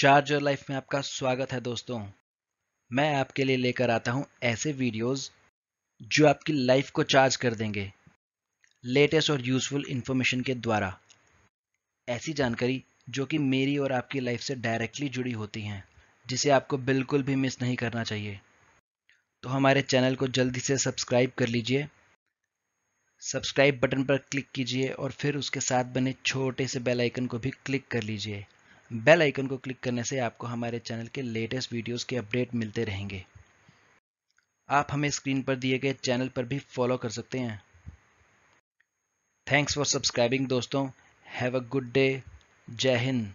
charger life में आपका स्वागत है दोस्तों मैं आपके लिए लेकर आता हूं ऐसे वीडियोस जो आपकी लाइफ को चार्ज कर देंगे लेटेस्ट और यूजफुल इंफॉर्मेशन के द्वारा ऐसी जानकारी जो कि मेरी और आपकी लाइफ से डायरेक्टली जुड़ी होती हैं जिसे आपको बिल्कुल भी मिस नहीं करना चाहिए तो हमारे चैनल को जल्दी से सब्सक्राइब कर लीजिए सब्सक्राइब बटन पर क्लिक कीजिए और फिर उसके साथ बने छोटे से बेल आइकन को भी क्लिक कर लीजिए बेल आइकन को क्लिक करने से आपको हमारे चैनल के लेटेस्ट वीडियोस के अपडेट मिलते रहेंगे आप हमें स्क्रीन पर दिए गए चैनल पर भी फॉलो कर सकते हैं थैंक्स फॉर सब्सक्राइबिंग दोस्तों हैव अ गुड डे जय हिंद